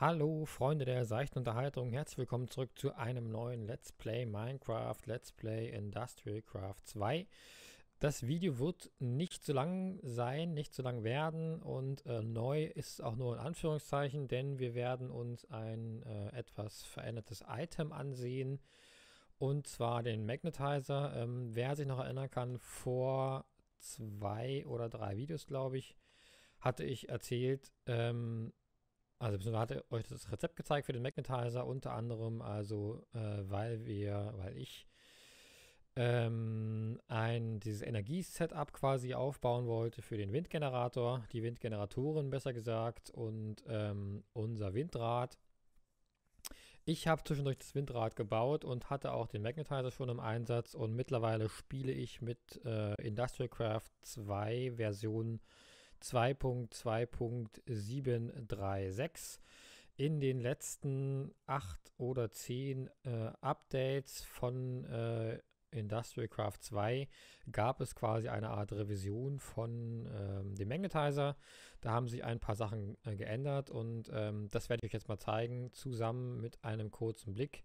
Hallo Freunde der seichten Unterhaltung, herzlich willkommen zurück zu einem neuen Let's Play Minecraft, Let's Play Industrial Craft 2. Das Video wird nicht so lang sein, nicht so lang werden und äh, neu ist auch nur in Anführungszeichen, denn wir werden uns ein äh, etwas verändertes Item ansehen und zwar den Magnetizer. Ähm, wer sich noch erinnern kann, vor zwei oder drei Videos, glaube ich, hatte ich erzählt, ähm, also hat er euch das Rezept gezeigt für den Magnetizer, unter anderem also, äh, weil wir, weil ich ähm, ein dieses Energiesetup quasi aufbauen wollte für den Windgenerator, die Windgeneratoren besser gesagt und ähm, unser Windrad. Ich habe zwischendurch das Windrad gebaut und hatte auch den Magnetizer schon im Einsatz und mittlerweile spiele ich mit äh, Industrial Craft 2 Versionen 2 2.2.736 in den letzten acht oder zehn äh, Updates von äh, Industrial Craft 2 gab es quasi eine Art Revision von ähm, dem Magnetizer. Da haben sich ein paar Sachen äh, geändert und ähm, das werde ich euch jetzt mal zeigen, zusammen mit einem kurzen Blick.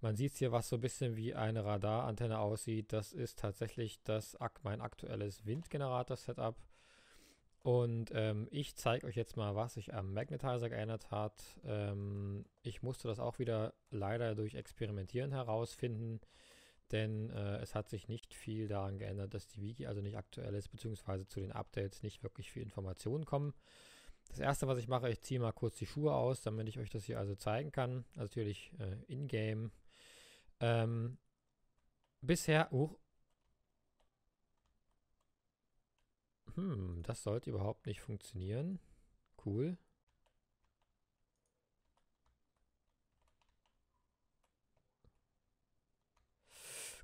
Man sieht hier, was so ein bisschen wie eine Radarantenne aussieht. Das ist tatsächlich das, mein aktuelles Windgenerator-Setup. Und ähm, ich zeige euch jetzt mal, was sich am Magnetizer geändert hat. Ähm, ich musste das auch wieder leider durch Experimentieren herausfinden, denn äh, es hat sich nicht viel daran geändert, dass die Wiki also nicht aktuell ist, beziehungsweise zu den Updates nicht wirklich viel Informationen kommen. Das erste, was ich mache, ich ziehe mal kurz die Schuhe aus, damit ich euch das hier also zeigen kann. Also natürlich äh, in-game. Ähm, bisher, uh, Hm, das sollte überhaupt nicht funktionieren. Cool.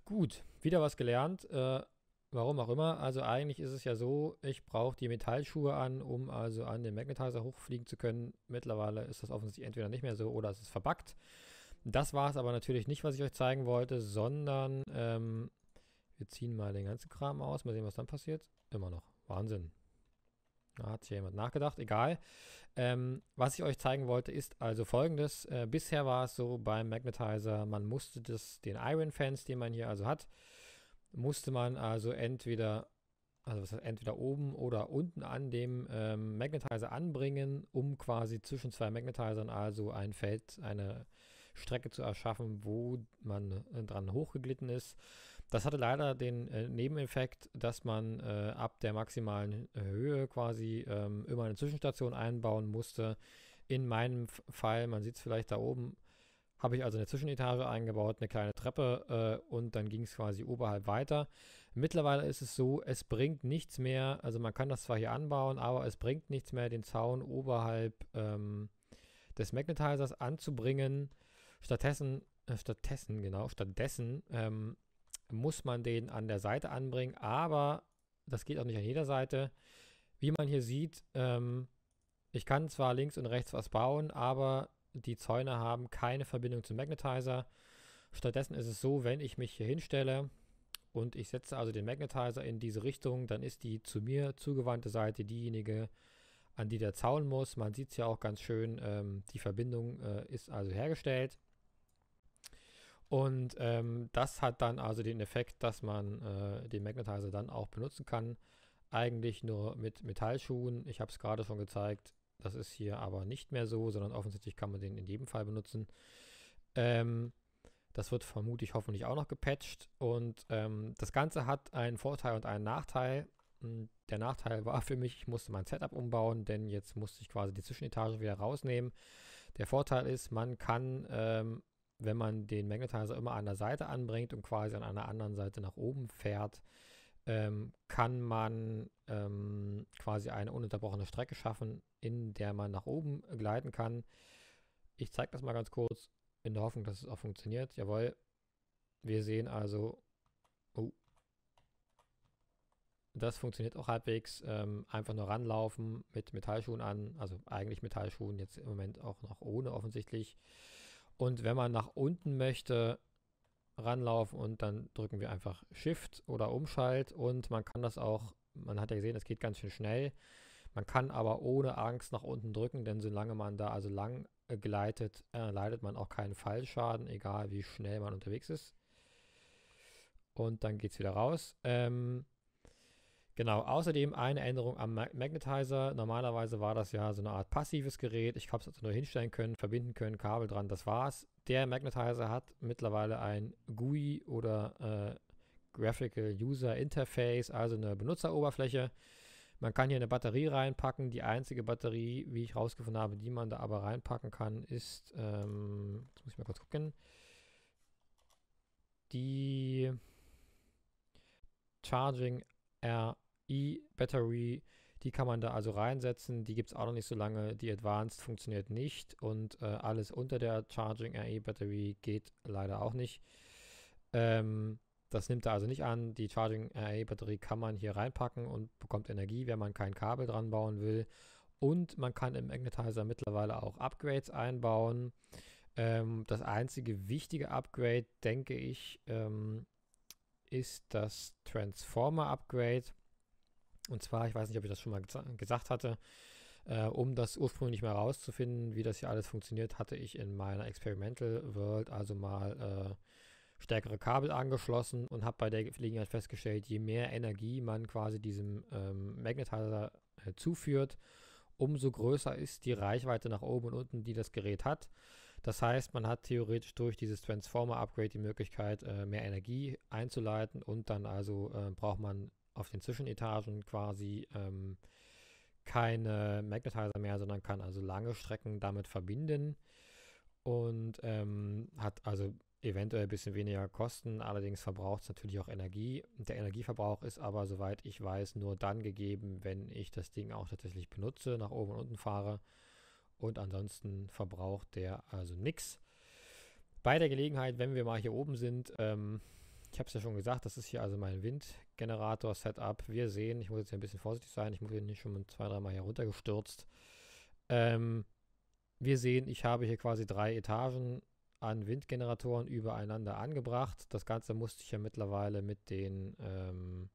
Gut, wieder was gelernt. Äh, warum auch immer. Also eigentlich ist es ja so, ich brauche die Metallschuhe an, um also an den Magnetizer hochfliegen zu können. Mittlerweile ist das offensichtlich entweder nicht mehr so oder es ist verbuggt. Das war es aber natürlich nicht, was ich euch zeigen wollte, sondern ähm, wir ziehen mal den ganzen Kram aus, mal sehen, was dann passiert. Immer noch. Wahnsinn. Da hat hier jemand nachgedacht, egal. Ähm, was ich euch zeigen wollte, ist also folgendes. Äh, bisher war es so beim Magnetizer, man musste das, den Iron Fans, den man hier also hat, musste man also entweder, also das heißt entweder oben oder unten an dem ähm, Magnetizer anbringen, um quasi zwischen zwei Magnetizern also ein Feld, eine Strecke zu erschaffen, wo man äh, dran hochgeglitten ist. Das hatte leider den äh, Nebeneffekt, dass man äh, ab der maximalen äh, Höhe quasi ähm, immer eine Zwischenstation einbauen musste. In meinem Fall, man sieht es vielleicht da oben, habe ich also eine Zwischenetage eingebaut, eine kleine Treppe äh, und dann ging es quasi oberhalb weiter. Mittlerweile ist es so, es bringt nichts mehr, also man kann das zwar hier anbauen, aber es bringt nichts mehr, den Zaun oberhalb ähm, des Magnetizers anzubringen. Stattdessen, äh, stattdessen, genau, stattdessen ähm, muss man den an der Seite anbringen, aber das geht auch nicht an jeder Seite. Wie man hier sieht, ähm, ich kann zwar links und rechts was bauen, aber die Zäune haben keine Verbindung zum Magnetizer. Stattdessen ist es so, wenn ich mich hier hinstelle und ich setze also den Magnetizer in diese Richtung, dann ist die zu mir zugewandte Seite diejenige, an die der Zaun muss. Man sieht es ja auch ganz schön, ähm, die Verbindung äh, ist also hergestellt. Und ähm, das hat dann also den Effekt, dass man äh, den Magnetizer dann auch benutzen kann. Eigentlich nur mit Metallschuhen. Ich habe es gerade schon gezeigt. Das ist hier aber nicht mehr so, sondern offensichtlich kann man den in jedem Fall benutzen. Ähm, das wird vermutlich hoffentlich auch noch gepatcht. Und ähm, das Ganze hat einen Vorteil und einen Nachteil. Hm, der Nachteil war für mich, ich musste mein Setup umbauen, denn jetzt musste ich quasi die Zwischenetage wieder rausnehmen. Der Vorteil ist, man kann ähm, wenn man den Magnetizer immer an der Seite anbringt und quasi an einer anderen Seite nach oben fährt, ähm, kann man ähm, quasi eine ununterbrochene Strecke schaffen, in der man nach oben gleiten kann. Ich zeige das mal ganz kurz, in der Hoffnung, dass es auch funktioniert. Jawohl, wir sehen also, oh, das funktioniert auch halbwegs. Ähm, einfach nur ranlaufen mit Metallschuhen an, also eigentlich Metallschuhen, jetzt im Moment auch noch ohne offensichtlich. Und wenn man nach unten möchte, ranlaufen und dann drücken wir einfach Shift oder Umschalt und man kann das auch, man hat ja gesehen, es geht ganz schön schnell. Man kann aber ohne Angst nach unten drücken, denn solange man da also lang äh, gleitet, äh, leidet man auch keinen Fallschaden, egal wie schnell man unterwegs ist. Und dann geht es wieder raus. Ähm, Genau, außerdem eine Änderung am Magnetizer. Normalerweise war das ja so eine Art passives Gerät. Ich habe es also nur hinstellen können, verbinden können, Kabel dran, das war's. Der Magnetizer hat mittlerweile ein GUI oder äh, Graphical User Interface, also eine Benutzeroberfläche. Man kann hier eine Batterie reinpacken. Die einzige Batterie, wie ich rausgefunden habe, die man da aber reinpacken kann, ist, ähm, jetzt muss ich mal kurz gucken, die Charging R E-Battery, die kann man da also reinsetzen. Die gibt es auch noch nicht so lange. Die Advanced funktioniert nicht und äh, alles unter der Charging RE Battery geht leider auch nicht. Ähm, das nimmt er also nicht an. Die Charging RE Batterie kann man hier reinpacken und bekommt Energie, wenn man kein Kabel dran bauen will. Und man kann im Magnetizer mittlerweile auch Upgrades einbauen. Ähm, das einzige wichtige Upgrade, denke ich, ähm, ist das Transformer Upgrade. Und zwar, ich weiß nicht, ob ich das schon mal gesagt hatte, äh, um das ursprünglich mal herauszufinden, wie das hier alles funktioniert, hatte ich in meiner Experimental World also mal äh, stärkere Kabel angeschlossen und habe bei der Gelegenheit festgestellt, je mehr Energie man quasi diesem ähm, Magnetizer äh, zuführt, umso größer ist die Reichweite nach oben und unten, die das Gerät hat. Das heißt, man hat theoretisch durch dieses Transformer-Upgrade die Möglichkeit, äh, mehr Energie einzuleiten und dann also äh, braucht man auf den Zwischenetagen quasi ähm, keine Magnetizer mehr, sondern kann also lange Strecken damit verbinden und ähm, hat also eventuell ein bisschen weniger Kosten, allerdings verbraucht es natürlich auch Energie. Der Energieverbrauch ist aber, soweit ich weiß, nur dann gegeben, wenn ich das Ding auch tatsächlich benutze, nach oben und unten fahre. Und ansonsten verbraucht der also nichts. Bei der Gelegenheit, wenn wir mal hier oben sind, ähm, ich habe es ja schon gesagt, das ist hier also mein Windgenerator-Setup. Wir sehen, ich muss jetzt hier ein bisschen vorsichtig sein, ich bin nicht schon zwei, dreimal hier runtergestürzt. Ähm, wir sehen, ich habe hier quasi drei Etagen an Windgeneratoren übereinander angebracht. Das Ganze musste ich ja mittlerweile mit den ähm,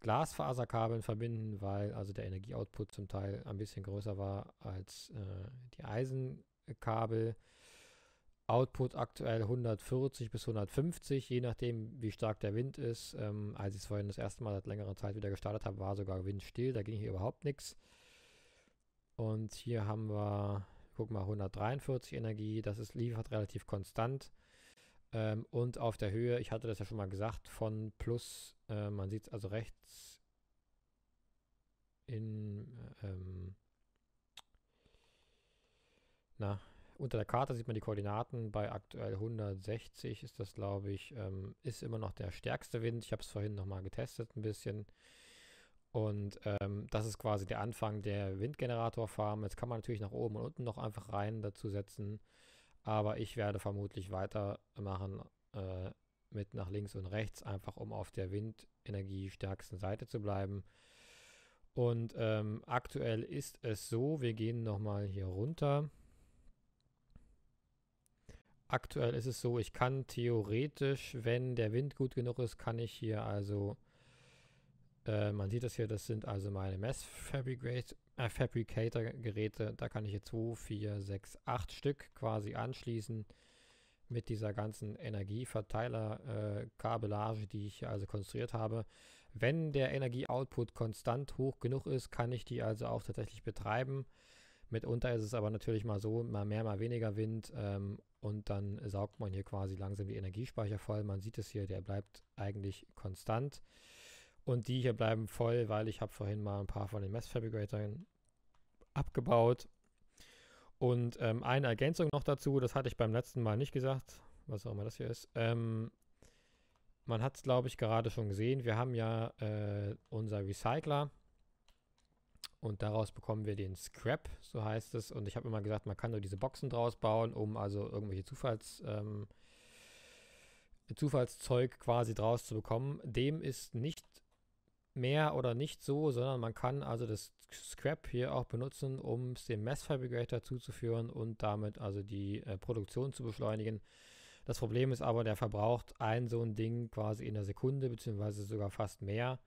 Glasfaserkabeln verbinden, weil also der Energieoutput zum Teil ein bisschen größer war als äh, die Eisenkabel. Output aktuell 140 bis 150, je nachdem, wie stark der Wind ist. Ähm, als ich es vorhin das erste Mal seit längerer Zeit wieder gestartet habe, war sogar windstill, da ging hier überhaupt nichts. Und hier haben wir, guck mal, 143 Energie, das ist liefert relativ konstant. Ähm, und auf der Höhe, ich hatte das ja schon mal gesagt, von plus, äh, man sieht es also rechts in, ähm, na, unter der Karte sieht man die Koordinaten. Bei aktuell 160 ist das, glaube ich, ähm, ist immer noch der stärkste Wind. Ich habe es vorhin nochmal getestet ein bisschen. Und ähm, das ist quasi der Anfang der Windgeneratorfarm. Jetzt kann man natürlich nach oben und unten noch einfach rein dazu setzen. Aber ich werde vermutlich weitermachen äh, mit nach links und rechts, einfach um auf der windenergiestärksten Seite zu bleiben. Und ähm, aktuell ist es so, wir gehen nochmal hier runter aktuell ist es so, ich kann theoretisch, wenn der Wind gut genug ist, kann ich hier also, äh, man sieht das hier, das sind also meine Messfabricator-Geräte, äh, da kann ich hier 2, 4, 6, 8 Stück quasi anschließen mit dieser ganzen Energieverteiler-Kabellage, äh, die ich hier also konstruiert habe. Wenn der Energieoutput konstant hoch genug ist, kann ich die also auch tatsächlich betreiben. Mitunter ist es aber natürlich mal so, mal mehr, mal weniger Wind ähm, und dann saugt man hier quasi langsam die Energiespeicher voll. Man sieht es hier, der bleibt eigentlich konstant. Und die hier bleiben voll, weil ich habe vorhin mal ein paar von den Messfabricatoren abgebaut. Und ähm, eine Ergänzung noch dazu, das hatte ich beim letzten Mal nicht gesagt, was auch immer das hier ist. Ähm, man hat es, glaube ich, gerade schon gesehen. Wir haben ja äh, unser Recycler und daraus bekommen wir den Scrap, so heißt es. Und ich habe immer gesagt, man kann nur diese Boxen draus bauen, um also irgendwelche Zufalls, ähm, Zufallszeug quasi draus zu bekommen. Dem ist nicht mehr oder nicht so, sondern man kann also das Scrap hier auch benutzen, um es dem Messfabricator zuzuführen und damit also die äh, Produktion zu beschleunigen. Das Problem ist aber, der verbraucht ein so ein Ding quasi in der Sekunde, beziehungsweise sogar fast mehr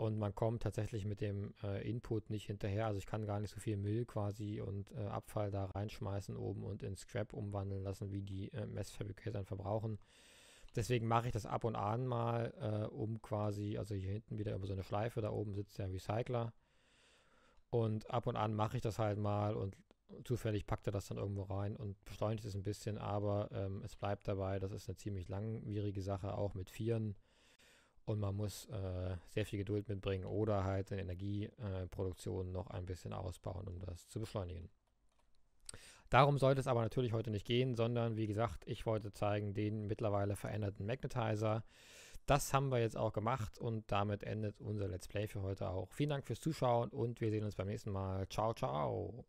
und man kommt tatsächlich mit dem äh, Input nicht hinterher. Also ich kann gar nicht so viel Müll quasi und äh, Abfall da reinschmeißen oben und in Scrap umwandeln lassen, wie die äh, Messfabrikatoren verbrauchen. Deswegen mache ich das ab und an mal, äh, um quasi, also hier hinten wieder über so eine Schleife, da oben sitzt der Recycler. Und ab und an mache ich das halt mal und zufällig packt er das dann irgendwo rein und beschleunigt es ein bisschen, aber ähm, es bleibt dabei, das ist eine ziemlich langwierige Sache, auch mit Vieren und man muss äh, sehr viel Geduld mitbringen oder halt in Energieproduktion noch ein bisschen ausbauen, um das zu beschleunigen. Darum sollte es aber natürlich heute nicht gehen, sondern wie gesagt, ich wollte zeigen den mittlerweile veränderten Magnetizer. Das haben wir jetzt auch gemacht und damit endet unser Let's Play für heute auch. Vielen Dank fürs Zuschauen und wir sehen uns beim nächsten Mal. Ciao, ciao.